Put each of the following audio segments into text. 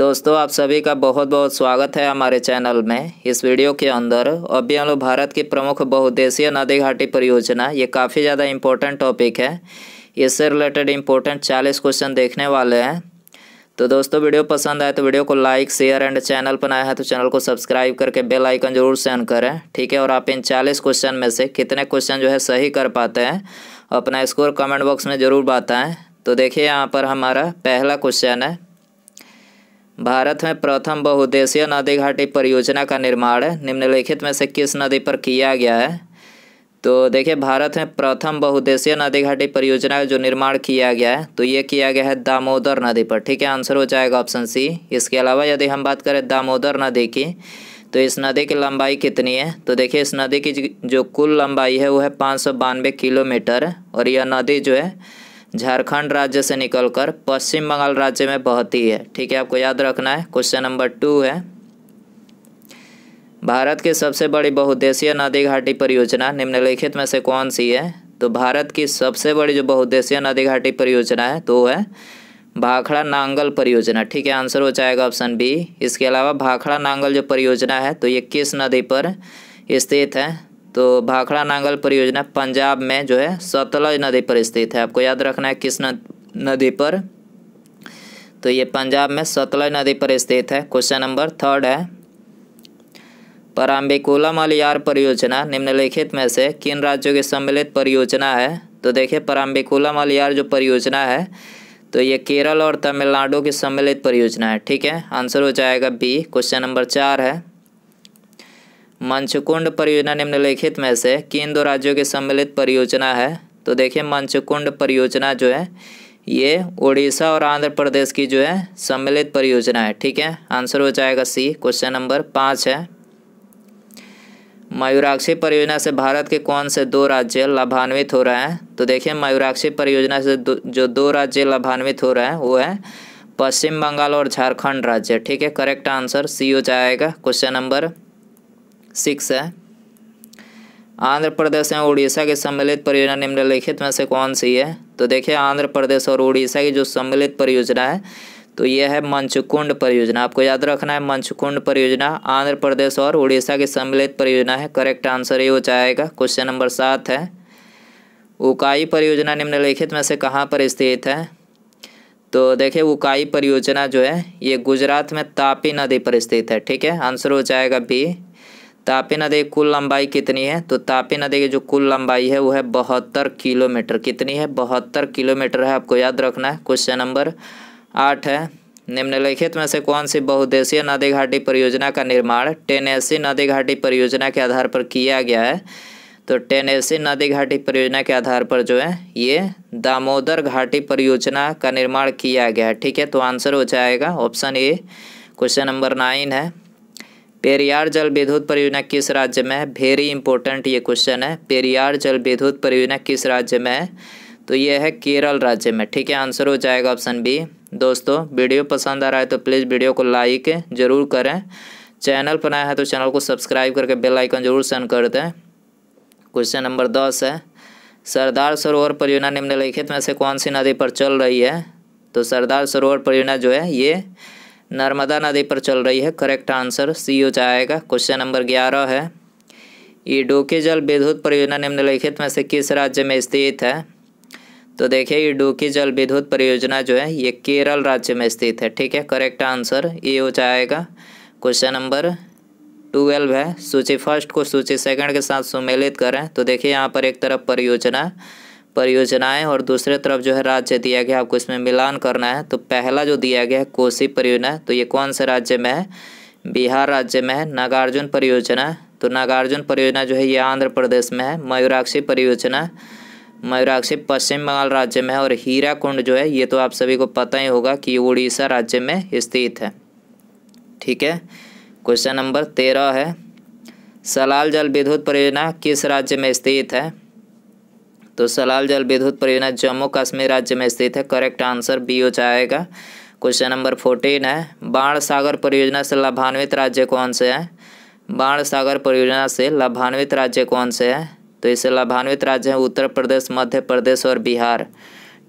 दोस्तों आप सभी का बहुत बहुत स्वागत है हमारे चैनल में इस वीडियो के अंदर अभी हम लोग भारत की प्रमुख बहुद्देशीय नदी घाटी परियोजना ये काफ़ी ज़्यादा इम्पोर्टेंट टॉपिक है इससे रिलेटेड इम्पोर्टेंट चालीस क्वेश्चन देखने वाले हैं तो दोस्तों वीडियो पसंद आए तो वीडियो को लाइक शेयर एंड चैनल पर आया है तो चैनल को सब्सक्राइब करके बेल आइकन जरूर सेंड करें ठीक है और आप इन चालीस क्वेश्चन में से कितने क्वेश्चन जो है सही कर पाते हैं अपना स्कोर कमेंट बॉक्स में ज़रूर बताएँ तो देखिए यहाँ पर हमारा पहला क्वेश्चन है भारत में प्रथम बहुउद्देशीय नदी घाटी परियोजना का निर्माण निम्नलिखित में से किस नदी पर किया गया है तो देखिए भारत में प्रथम बहुउद्देशीय नदी घाटी परियोजना का जो निर्माण किया गया है तो ये किया गया है दामोदर नदी पर ठीक है आंसर हो जाएगा ऑप्शन सी इसके अलावा यदि हम बात करें दामोदर नदी की तो इस नदी की लंबाई कितनी है तो देखिए इस नदी की जो कुल लंबाई है वो है पाँच किलोमीटर और यह नदी जो है झारखंड राज्य से निकलकर पश्चिम बंगाल राज्य में बहती है ठीक है आपको याद रखना है क्वेश्चन नंबर टू है भारत की सबसे बड़ी बहुद्देशीय नदी घाटी परियोजना निम्नलिखित में से कौन सी है तो भारत की सबसे बड़ी जो बहुद्देशीय नदी घाटी परियोजना है तो है भाखड़ा नांगल परियोजना ठीक है आंसर हो जाएगा ऑप्शन बी इसके अलावा भाखड़ा नांगल जो परियोजना है तो ये किस नदी पर स्थित है तो भाखड़ा नांगल परियोजना पंजाब में जो है सतलज नदी पर स्थित है आपको याद रखना है किस नदी पर तो ये पंजाब में सतलज नदी पर स्थित है क्वेश्चन नंबर थर्ड है पराम्बिकुलम अलियार परियोजना निम्नलिखित में से किन राज्यों की सम्मिलित परियोजना है तो देखिए पराम्बिकुलम अलियार जो परियोजना है तो ये केरल और तमिलनाडु की सम्मिलित परियोजना है ठीक है आंसर हो जाएगा बी क्वेश्चन नंबर चार है मंचकुंड परियोजना निम्नलिखित में से किन दो राज्यों की सम्मिलित परियोजना है तो देखिए मंचकुंड परियोजना जो है ये उड़ीसा और आंध्र प्रदेश की जो है सम्मिलित परियोजना है ठीक है आंसर हो जाएगा सी क्वेश्चन नंबर पाँच है मयूराक्षी परियोजना से भारत के कौन से दो राज्य लाभान्वित हो रहे हैं तो देखिए मयूराक्षी परियोजना से दो, जो दो राज्य लाभान्वित हो रहे हैं वो है पश्चिम बंगाल और झारखंड राज्य ठीक है करेक्ट आंसर सी हो जाएगा क्वेश्चन नंबर सिक्स है आंध्र प्रदेश एवं उड़ीसा की सम्मिलित परियोजना निम्नलिखित में से कौन सी है तो देखिए आंध्र प्रदेश और उड़ीसा की जो सम्मिलित परियोजना है तो यह है मंचकुंड परियोजना आपको याद रखना है मंचकुंड परियोजना आंध्र प्रदेश और उड़ीसा की सम्मिलित परियोजना है करेक्ट आंसर ये हो जाएगा क्वेश्चन नंबर सात है उकाई परियोजना निम्नलिखित में से कहाँ पर स्थित है तो देखिए उकाई परियोजना जो है ये गुजरात में तापी नदी पर स्थित है ठीक है आंसर हो जाएगा बी तापी नदी की कुल लंबाई कितनी है तो तापी नदी की जो कुल लंबाई है वो है बहत्तर किलोमीटर कितनी है बहत्तर किलोमीटर है आपको याद रखना है क्वेश्चन नंबर आठ है निम्नलिखित में से कौन सी बहुद्देशीय नदी घाटी परियोजना का निर्माण टेनेसी नदी घाटी परियोजना के आधार पर किया गया है तो टेनेसी नदी घाटी परियोजना के आधार पर जो है ये दामोदर घाटी परियोजना का निर्माण किया गया है ठीक है तो आंसर हो जाएगा option A question number nine है पेरियार जल विद्युत परियोजना किस राज्य में है वेरी इंपॉर्टेंट ये क्वेश्चन है पेरियार जल विद्युत परियोजना किस राज्य में है तो ये है केरल राज्य में ठीक है आंसर हो जाएगा ऑप्शन बी दोस्तों वीडियो पसंद आ रहा है तो प्लीज़ वीडियो को लाइक ज़रूर करें चैनल पर आया है तो चैनल को सब्सक्राइब करके बेल आइकन जरूर सेंड कर दें क्वेश्चन नंबर दस है सरदार सरोवर परियोजना निम्नलिखित में से कौन सी नदी पर चल रही है तो सरदार सरोवर परियोजना जो है ये नर्मदा नदी पर चल रही है करेक्ट आंसर सी हो जाएगा क्वेश्चन नंबर ग्यारह है इडोकी जल विद्युत परियोजना निम्नलिखित में से किस राज्य में स्थित है तो देखिए इडोकी जल विद्युत परियोजना जो है ये केरल राज्य में स्थित है ठीक है करेक्ट आंसर ये हो जाएगा क्वेश्चन नंबर ट्वेल्व है सूची फर्स्ट को सूची सेकंड के साथ सुमेलित करें तो देखिए यहाँ पर एक तरफ परियोजना परियोजनाएं और दूसरे तरफ जो है राज्य दिया गया आपको इसमें मिलान करना है तो पहला जो दिया गया है कोसी परियोजना तो ये कौन से राज्य में है बिहार राज्य में है नागार्जुन परियोजना तो नागार्जुन परियोजना जो है ये आंध्र प्रदेश में है मयूराक्षी परियोजना मयूराक्षी पश्चिम बंगाल राज्य में है और हीरा कुंड जो है ये तो आप सभी को पता ही होगा कि उड़ीसा राज्य में स्थित है ठीक है क्वेश्चन नंबर तेरह है सलाल जल विद्युत परियोजना किस राज्य में स्थित है तो सलाल जल विद्युत परियोजना जम्मू कश्मीर राज्य में स्थित है करेक्ट आंसर बी हो जाएगा क्वेश्चन नंबर फोर्टीन है बाण सागर परियोजना से लाभान्वित राज्य कौन से हैं बाण सागर परियोजना से लाभान्वित राज्य कौन से हैं तो इसे लाभान्वित राज्य हैं उत्तर प्रदेश मध्य प्रदेश और बिहार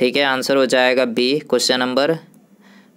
ठीक है आंसर हो जाएगा बी क्वेश्चन नंबर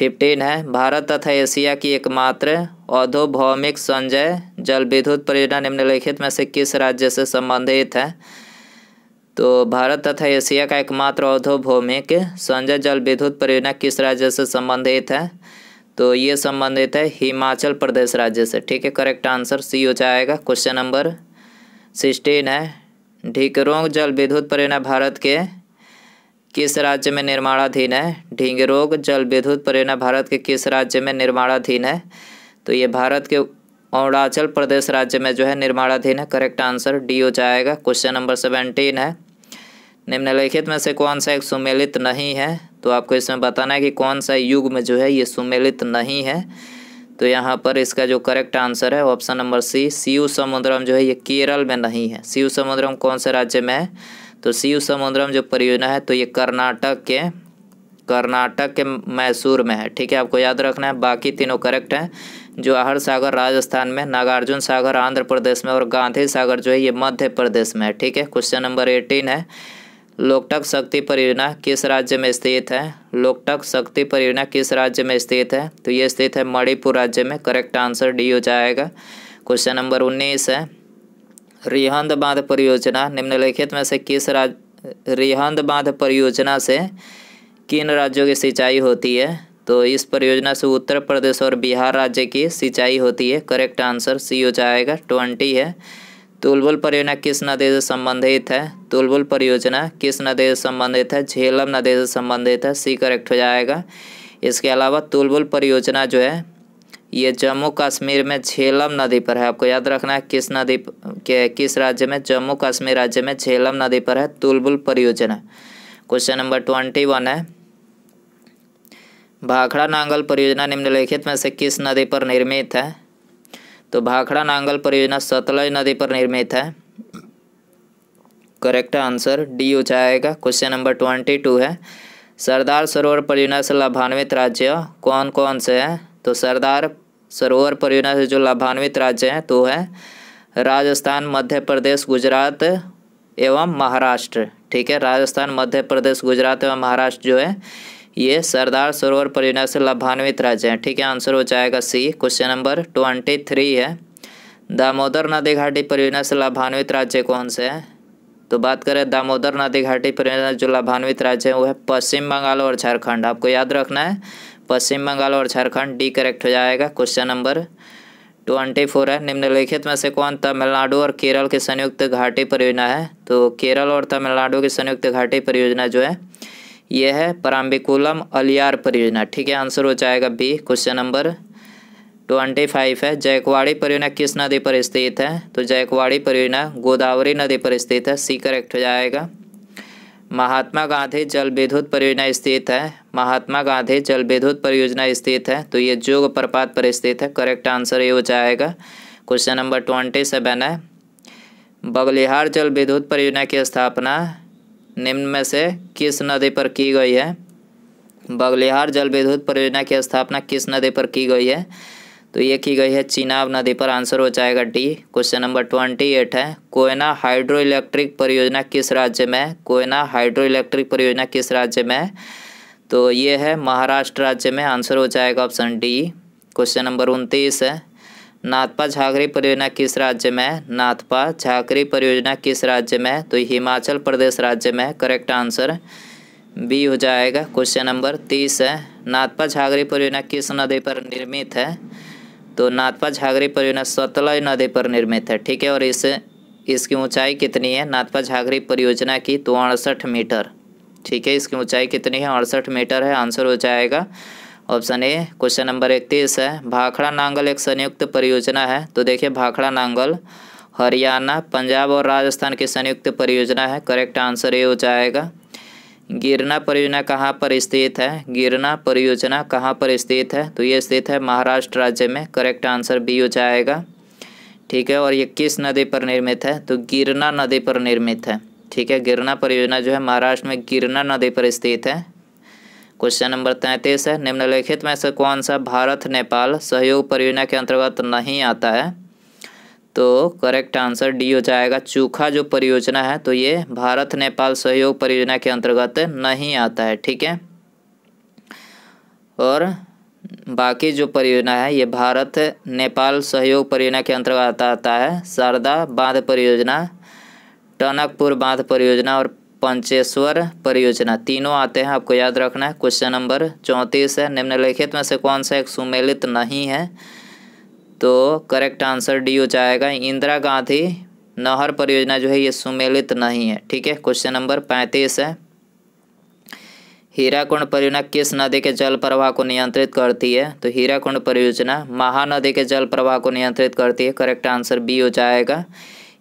फिफ्टीन है भारत तथा एशिया की एकमात्र औधोभौमिक संजय जल विद्युत परियोजना निम्नलिखित में से किस राज्य से संबंधित है तो भारत तथा एशिया का एकमात्र औद्योभौमिक संजय जल विद्युत परियोजना किस राज्य से संबंधित है तो ये संबंधित है हिमाचल प्रदेश राज्य से ठीक है करेक्ट आंसर सी हो जाएगा क्वेश्चन नंबर सिक्सटीन है ढिकरोग जल विद्युत परियोजना भारत के किस राज्य में निर्माणाधीन है ढिंगरोग जल विद्युत परियोजना भारत के किस राज्य में निर्माणाधीन है तो ये भारत के अरुणाचल प्रदेश राज्य में जो है निर्माणाधीन है करेक्ट आंसर डी हो जाएगा क्वेश्चन नंबर सेवेंटीन है निम्नलिखित में से कौन सा एक सुमेलित नहीं है तो आपको इसमें बताना है कि कौन सा युग में जो है ये सुमेलित नहीं है तो यहाँ पर इसका जो करेक्ट आंसर है ऑप्शन नंबर सी सीयू समुद्रम जो है ये केरल में नहीं है सीयू समुद्रम कौन से राज्य में है तो सीयू समुद्रम जो परियोजना है तो ये कर्नाटक के कर्नाटक के मैसूर में है ठीक है आपको याद रखना है बाकी तीनों करेक्ट हैं जो आहर सागर राजस्थान में नागार्जुन सागर आंध्र प्रदेश में और गांधी सागर जो है ये मध्य प्रदेश में है ठीक है क्वेश्चन नंबर एटीन है लोकटक शक्ति परियोजना किस राज्य में स्थित है लोकटक शक्ति परियोजना किस राज्य में स्थित है तो ये स्थित है मणिपुर राज्य में करेक्ट आंसर डी हो जाएगा क्वेश्चन नंबर उन्नीस है रिहंद बांध परियोजना निम्नलिखित में से किस राज्य रिहंद बांध परियोजना से किन राज्यों की सिंचाई होती है तो इस परियोजना से उत्तर प्रदेश और बिहार राज्य की सिंचाई होती है करेक्ट आंसर सी हो जाएगा ट्वेंटी है तुलबुल परियोजना किस नदी से संबंधित है तुलबुल परियोजना किस नदी से संबंधित है झेलम नदी से संबंधित है सी करेक्ट हो जाएगा इसके अलावा तुलबुल परियोजना जो है ये जम्मू कश्मीर में झेलम नदी पर है आपको याद रखना है किस नदी के किस राज्य में जम्मू कश्मीर राज्य में झेलम नदी पर है तुलबुल परियोजना क्वेश्चन नंबर ट्वेंटी वन है भाखड़ा नांगल परियोजना निम्नलिखित में से किस नदी पर निर्मित है तो भाखड़ा नांगल परियोजना सतलज नदी पर निर्मित है करेक्ट आंसर डी हो जाएगा क्वेश्चन नंबर ट्वेंटी टू है सरदार सरोवर परियोजना से लाभान्वित राज्य कौन कौन से हैं तो सरदार सरोवर परियोजना से जो लाभान्वित राज्य हैं तो है राजस्थान मध्य प्रदेश गुजरात एवं महाराष्ट्र ठीक है राजस्थान मध्य प्रदेश गुजरात एवं महाराष्ट्र जो है ये सरदार सरोवर परियोजना से लाभान्वित राज्य हैं ठीक है आंसर हो जाएगा C question number twenty three है दामोदर नदी घाटी परियोजना से लाभान्वित राज्य कौन से हैं तो बात करें दामोदर नदी घाटी परियोजना जो लाभान्वित राज्य है वो है पश्चिम बंगाल और झारखंड आपको याद रखना है पश्चिम बंगाल और झारखंड डी करेक्ट हो जाएगा क्वेश्चन नंबर ट्वेंटी फोर है निम्नलिखित में से कौन तमिलनाडु और केरल की संयुक्त घाटी परियोजना है तो केरल और तमिलनाडु की संयुक्त घाटी परियोजना जो है यह है पराम्बिकुलम अलियार परियोजना ठीक है आंसर हो जाएगा B question number twenty five है जयकवाड़ी परियोजना किस नदी पर स्थित है तो जयकवाड़ी परियोजना गोदावरी नदी पर स्थित है सी करेक्ट हो जाएगा महात्मा गांधी जल विद्युत परियोजना स्थित है महात्मा गांधी जल विद्युत परियोजना स्थित है तो ये जोग प्रपात पर स्थित है करेक्ट आंसर ये हो जाएगा क्वेश्चन नंबर ट्वेंटी सेवन है बगलिहार जल विद्युत परियोजना की स्थापना निम्न में से किस नदी पर की गई है बगलिहार जल विद्युत परियोजना की स्थापना किस नदी पर की गई है तो ये की गई है चिनाब नदी पर आंसर हो जाएगा D question number twenty eight है कोयना हाइड्रो इलेक्ट्रिक परियोजना किस राज्य में कोयना हाइड्रो इलेक्ट्रिक परियोजना किस राज्य में तो ये है महाराष्ट्र राज्य में आंसर हो जाएगा ऑप्शन डी क्वेश्चन नंबर उनतीस है नाथपा झाकरी परियोजना किस राज्य में नाथपा झाकरी परियोजना किस राज्य में है तो हिमाचल प्रदेश राज्य में करेक्ट आंसर बी हो जाएगा क्वेश्चन नंबर तीस है नाथपा झागरी परियोजना किस नदी पर निर्मित है तो नाथपा झागरी परियोजना सतलज नदी पर निर्मित है ठीक है और इस इसकी ऊंचाई कितनी है नाथपा झागरी परियोजना की तो अड़सठ मीटर ठीक है इसकी ऊंचाई कितनी है अड़सठ मीटर है आंसर हो जाएगा ऑप्शन ए क्वेश्चन नंबर इकतीस है भाखड़ा नांगल एक संयुक्त परियोजना है तो देखिए भाखड़ा नांगल हरियाणा पंजाब और राजस्थान की संयुक्त परियोजना है करेक्ट आंसर ये हो जाएगा गिरना परियोजना कहाँ पर स्थित है गिरना परियोजना कहाँ पर स्थित है तो ये स्थित है महाराष्ट्र राज्य में करेक्ट आंसर बी हो जाएगा ठीक है और ये किस नदी पर निर्मित है तो गिरना नदी पर निर्मित है ठीक है गिरना परियोजना जो है महाराष्ट्र में गिरना नदी पर स्थित है क्वेश्चन नंबर तैंतीस है निम्नलिखित में से कौन सा भारत नेपाल सहयोग परियोजना के अंतर्गत नहीं आता है तो करेक्ट आंसर डी हो जाएगा चूखा जो परियोजना है तो ये भारत नेपाल सहयोग परियोजना के अंतर्गत नहीं आता है ठीक है और बाकी जो परियोजना है ये भारत नेपाल सहयोग परियोजना के अंतर्गत आता है शारदा बांध परियोजना टनकपुर बांध परियोजना और पंचेश्वर परियोजना तीनों आते हैं आपको याद रखना है क्वेश्चन नंबर चौंतीस है निम्नलिखित में से कौन सा एक सुमेलित नहीं है तो करेक्ट आंसर डी हो जाएगा इंदिरा गांधी नहर परियोजना जो है ये सुमेलित नहीं है ठीक है क्वेश्चन नंबर पैंतीस है हीराकुंड परियोजना किस नदी के जल प्रवाह को नियंत्रित करती है तो हीराकुंड परियोजना महानदी के जल प्रवाह को नियंत्रित करती है करेक्ट आंसर बी हो जाएगा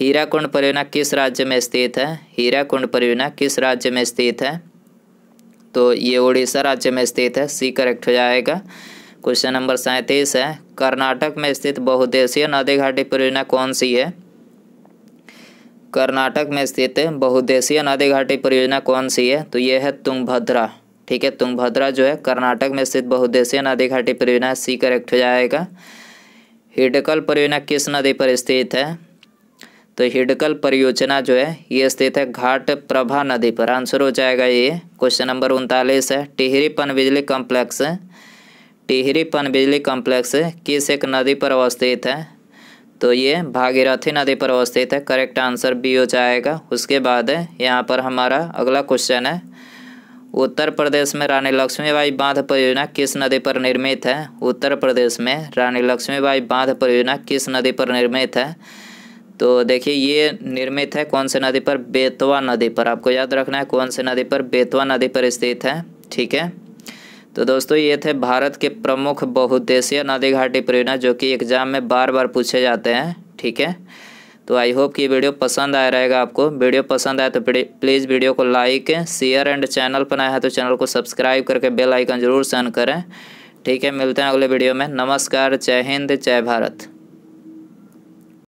हीराकुंड परियोजना किस राज्य में स्थित है हीराकुंड परियोजना किस राज्य में स्थित है तो ये उड़ीसा राज्य में स्थित है सी करेक्ट हो जाएगा क्वेश्चन नंबर सैंतीस है कर्नाटक में स्थित बहुद्देशीय नदी घाटी परियोजना कौन सी है कर्नाटक में स्थित बहुद्देशीय नदी घाटी परियोजना कौन सी है तो ये है तुंगभद्रा ठीक है तुंगभद्रा जो है कर्नाटक में स्थित बहुद्देशीय नदी घाटी परियोजना सी करेक्ट हो जाएगा हिडकल परियोजना किस नदी पर स्थित है तो हिडकल परियोजना जो है ये स्थित है घाट प्रभा नदी पर आंसर हो जाएगा ये क्वेश्चन नंबर उनतालीस है टिहरी पन बिजली कॉम्प्लेक्स टिहरी पन बिजली कॉम्प्लेक्स किस एक नदी पर अवस्थित है तो ये भागीरथी नदी पर अवस्थित है करेक्ट आंसर बी हो जाएगा उसके बाद यहाँ पर हमारा अगला क्वेश्चन है उत्तर प्रदेश में रानी लक्ष्मीबाई बांध परियोजना किस नदी पर निर्मित है उत्तर प्रदेश में रानी लक्ष्मीबाई बांध परियोजना किस नदी पर निर्मित है तो देखिए ये निर्मित है कौन से नदी पर बेतवा नदी पर आपको याद रखना है कौन से नदी पर बेतवा नदी पर स्थित है ठीक है तो दोस्तों ये थे भारत के प्रमुख बहुद्देशीय नदी घाटी परियोजना जो कि एग्जाम में बार बार पूछे जाते हैं ठीक है तो आई होप कि वीडियो पसंद आया रहेगा आपको वीडियो पसंद आए तो प्लीज़ वीडियो को लाइक शेयर एंड चैनल पर आया है तो चैनल को सब्सक्राइब करके बेल आइकन जरूर सेंड करें ठीक है मिलते हैं अगले वीडियो में नमस्कार जय हिंद जय भारत